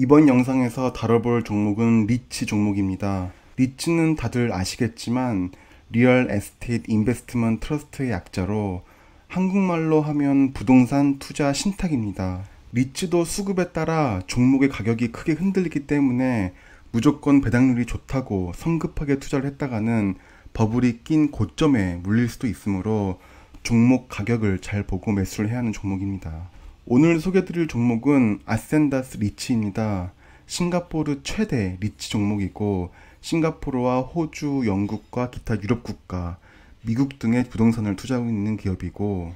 이번 영상에서 다뤄볼 종목은 리츠 종목입니다. 리츠는 다들 아시겠지만 리얼 에스테이트 인베스트먼트 러스트의 약자로 한국말로 하면 부동산 투자 신탁입니다. 리츠도 수급에 따라 종목의 가격이 크게 흔들리기 때문에 무조건 배당률이 좋다고 성급하게 투자를 했다가는 버블이 낀 고점에 물릴 수도 있으므로 종목 가격을 잘 보고 매수를 해야 하는 종목입니다. 오늘 소개드릴 종목은 아센다스 리치입니다. 싱가포르 최대 리치 종목이고 싱가포르와 호주, 영국과 기타 유럽 국가, 미국 등의 부동산을 투자하고 있는 기업이고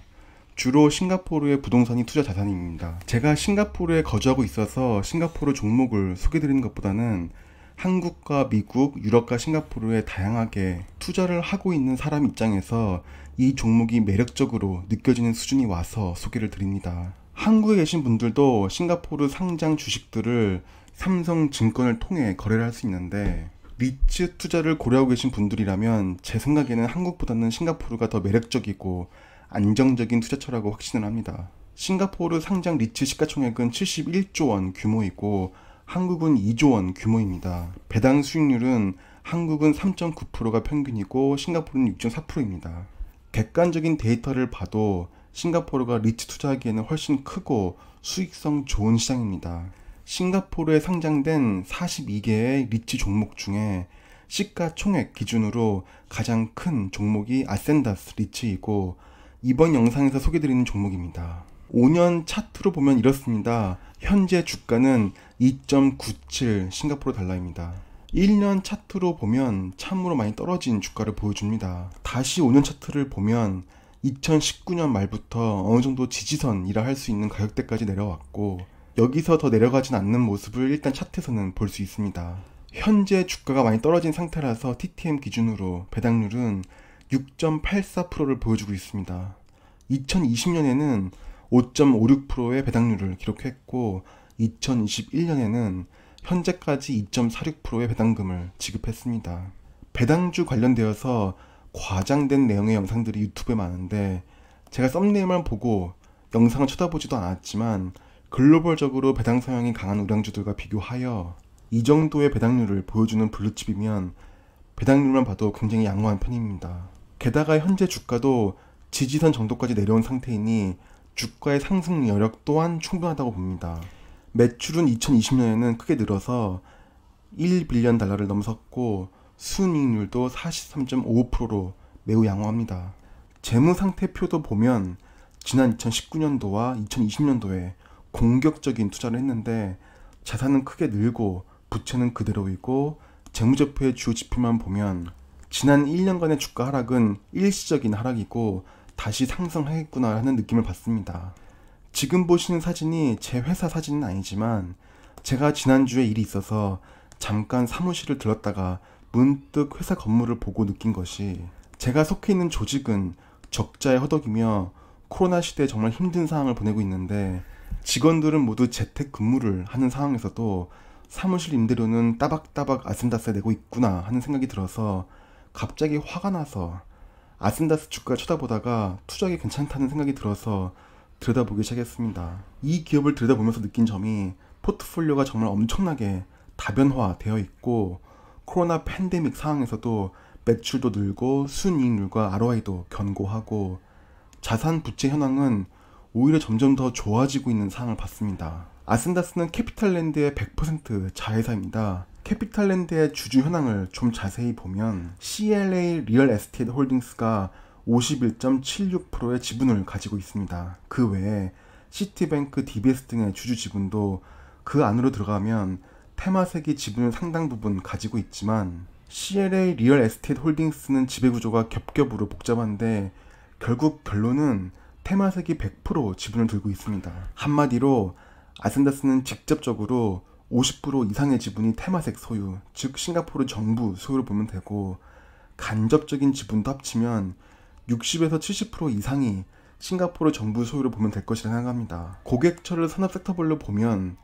주로 싱가포르의 부동산이 투자 자산입니다. 제가 싱가포르에 거주하고 있어서 싱가포르 종목을 소개드리는 것보다는 한국과 미국, 유럽과 싱가포르에 다양하게 투자를 하고 있는 사람 입장에서 이 종목이 매력적으로 느껴지는 수준이 와서 소개를 드립니다. 한국에 계신 분들도 싱가포르 상장 주식들을 삼성증권을 통해 거래를 할 수 있는데 리츠 투자를 고려하고 계신 분들이라면 제 생각에는 한국보다는 싱가포르가 더 매력적이고 안정적인 투자처라고 확신을 합니다. 싱가포르 상장 리츠 시가총액은 71조 원 규모이고 한국은 2조 원 규모입니다. 배당 수익률은 한국은 3.9%가 평균이고 싱가포르는 6.4%입니다. 객관적인 데이터를 봐도 싱가포르가 리츠 투자하기에는 훨씬 크고 수익성 좋은 시장입니다. 싱가포르에 상장된 42개의 리츠 종목 중에 시가총액 기준으로 가장 큰 종목이 아센다스 리츠이고 이번 영상에서 소개드리는 종목입니다. 5년 차트로 보면 이렇습니다. 현재 주가는 2.97 싱가포르 달러입니다. 1년 차트로 보면 참으로 많이 떨어진 주가를 보여줍니다. 다시 5년 차트를 보면 2019년 말부터 어느 정도 지지선이라 할 수 있는 가격대까지 내려왔고 여기서 더 내려가진 않는 모습을 일단 차트에서는 볼 수 있습니다. 현재 주가가 많이 떨어진 상태라서 TTM 기준으로 배당률은 6.84%를 보여주고 있습니다. 2020년에는 5.56%의 배당률을 기록했고 2021년에는 현재까지 2.46%의 배당금을 지급했습니다. 배당주 관련되어서 과장된 내용의 영상들이 유튜브에 많은데 제가 썸네일만 보고 영상을 쳐다보지도 않았지만 글로벌적으로 배당 성향이 강한 우량주들과 비교하여 이 정도의 배당률을 보여주는 블루칩이면 배당률만 봐도 굉장히 양호한 편입니다. 게다가 현재 주가도 지지선 정도까지 내려온 상태이니 주가의 상승 여력 또한 충분하다고 봅니다. 매출은 2020년에는 크게 늘어서 1빌리언 달러를 넘어섰고 순이익률도 43.5%로 매우 양호합니다. 재무상태표도 보면 지난 2019년도와 2020년도에 공격적인 투자를 했는데 자산은 크게 늘고 부채는 그대로이고 재무제표의 주요 지표만 보면 지난 1년간의 주가 하락은 일시적인 하락이고 다시 상승하겠구나 하는 느낌을 받습니다. 지금 보시는 사진이 제 회사 사진은 아니지만 제가 지난주에 일이 있어서 잠깐 사무실을 들렀다가 문득 회사 건물을 보고 느낀 것이 제가 속해 있는 조직은 적자의 허덕이며 코로나 시대에 정말 힘든 상황을 보내고 있는데 직원들은 모두 재택 근무를 하는 상황에서도 사무실 임대료는 따박따박 아슴다스 에 내고 있구나 하는 생각이 들어서 갑자기 화가 나서 아슴다스 주가 쳐다보다가 투자하기 괜찮다는 생각이 들어서 들여다보기 시작했습니다. 이 기업을 들여다보면서 느낀 점이 포트폴리오가 정말 엄청나게 다변화되어 있고 코로나 팬데믹 상황에서도 매출도 늘고 순이익률과 ROI도 견고하고 자산 부채 현황은 오히려 점점 더 좋아지고 있는 상황을 봤습니다. 아센다스는 캐피탈랜드의 100% 자회사입니다. 캐피탈랜드의 주주 현황을 좀 자세히 보면 CLA 리얼 에스테이트 홀딩스가 51.76%의 지분을 가지고 있습니다. 그 외에 시티뱅크, DBS 등의 주주 지분도 그 안으로 들어가면 테마색이 지분을 상당 부분 가지고 있지만 CLA 리얼 에스테이트 홀딩스는 지배구조가 겹겹으로 복잡한데 결국 결론은 테마색이 100% 지분을 들고 있습니다. 한마디로 아센다스는 직접적으로 50% 이상의 지분이 테마색 소유, 즉 싱가포르 정부 소유로 보면 되고 간접적인 지분도 합치면 60에서 70% 이상이 싱가포르 정부 소유로 보면 될 것이라 생각합니다. 고객처를 산업 섹터별로 보면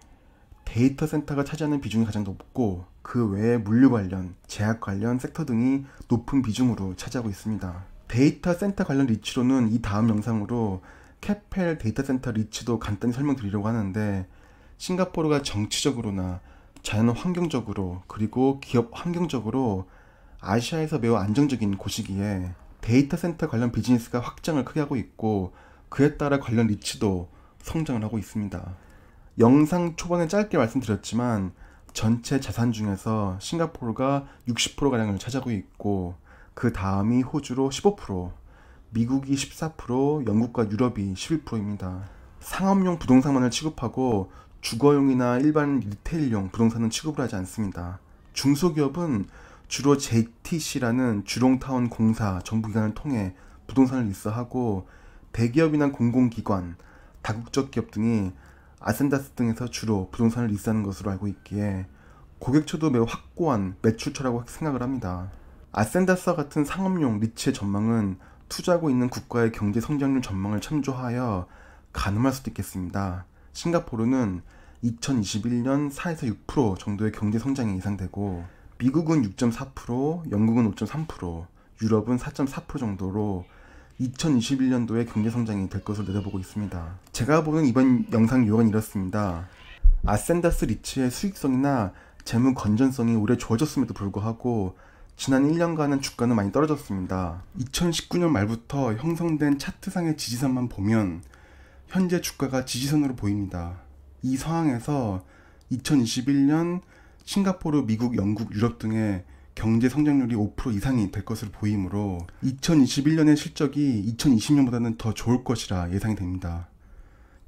데이터 센터가 차지하는 비중이 가장 높고 그 외에 물류 관련, 제약 관련 섹터 등이 높은 비중으로 차지하고 있습니다. 데이터 센터 관련 리치로는 이 다음 영상으로 캐펠 데이터 센터 리치도 간단히 설명드리려고 하는데 싱가포르가 정치적으로나 자연 환경적으로 그리고 기업 환경적으로 아시아에서 매우 안정적인 곳이기에 데이터 센터 관련 비즈니스가 확장을 크게 하고 있고 그에 따라 관련 리치도 성장을 하고 있습니다. 영상 초반에 짧게 말씀드렸지만 전체 자산 중에서 싱가포르가 60%가량을 차지하고 있고 그 다음이 호주로 15%, 미국이 14%, 영국과 유럽이 11%입니다. 상업용 부동산만을 취급하고 주거용이나 일반 리테일용 부동산은 취급을 하지 않습니다. 중소기업은 주로 JTC라는 주롱타운 공사 정부기관을 통해 부동산을 리스하고 대기업이나 공공기관, 다국적 기업 등이 아센다스 등에서 주로 부동산을 리스하는 것으로 알고 있기에 고객처도 매우 확고한 매출처라고 생각을 합니다. 아센다스와 같은 상업용 리츠의 전망은 투자하고 있는 국가의 경제 성장률 전망을 참조하여 가늠할 수도 있겠습니다. 싱가포르는 2021년 4에서 6% 정도의 경제 성장이 예상되고 미국은 6.4%, 영국은 5.3%, 유럽은 4.4% 정도로 2021년도에 경제 성장이 될 것을 내다보고 있습니다. 제가 보는 이번 영상 요약은 이렇습니다. 아센다스 리츠의 수익성이나 재무 건전성이 올해 좋아졌음에도 불구하고 지난 1년간은 주가는 많이 떨어졌습니다. 2019년 말부터 형성된 차트상의 지지선만 보면 현재 주가가 지지선으로 보입니다. 이 상황에서 2021년 싱가포르, 미국, 영국, 유럽 등의 경제 성장률이 5% 이상이 될 것으로 보이므로 2021년의 실적이 2020년보다는 더 좋을 것이라 예상이 됩니다.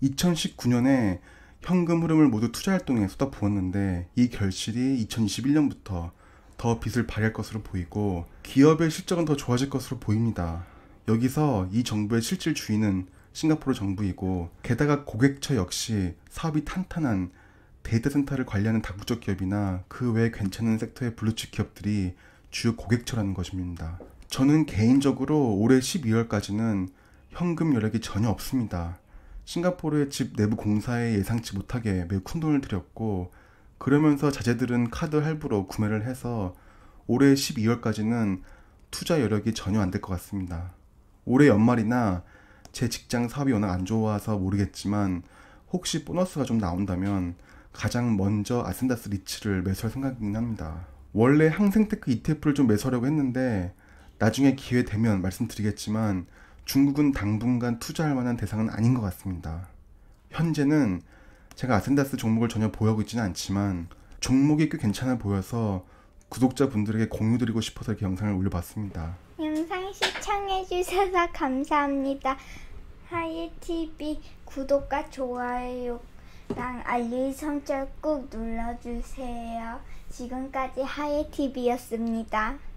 2019년에 현금 흐름을 모두 투자 활동에 쏟아부었는데 이 결실이 2021년부터 더 빚을 발할 것으로 보이고 기업의 실적은 더 좋아질 것으로 보입니다. 여기서 이 정부의 실질 주인은 싱가포르 정부이고 게다가 고객처 역시 사업이 탄탄한 데이터센터를 관리하는 다국적 기업이나 그 외 괜찮은 섹터의 블루칩 기업들이 주요 고객처라는 것입니다. 저는 개인적으로 올해 12월까지는 현금 여력이 전혀 없습니다. 싱가포르의 집 내부 공사에 예상치 못하게 매우 큰 돈을 들였고 그러면서 자제들은 카드 할부로 구매를 해서 올해 12월까지는 투자 여력이 전혀 안 될 것 같습니다. 올해 연말이나 제 직장 사업이 워낙 안 좋아서 모르겠지만 혹시 보너스가 좀 나온다면 가장 먼저 아센다스 리츠를 매수할 생각이긴 니다 원래 항생테크 ETF를 좀 매수하려고 했는데 나중에 기회 되면 말씀드리겠지만 중국은 당분간 투자할 만한 대상은 아닌 것 같습니다. 현재는 제가 아센다스 종목을 전혀 보유하고 있지는 않지만 종목이 꽤 괜찮아 보여서 구독자분들에게 공유드리고 싶어서 이렇게 영상을 올려봤습니다. 영상 시청해주셔서 감사합니다. 하이TV 구독과 좋아요 랑 알림 설정 꾹 눌러주세요. 지금까지 하이TV였습니다.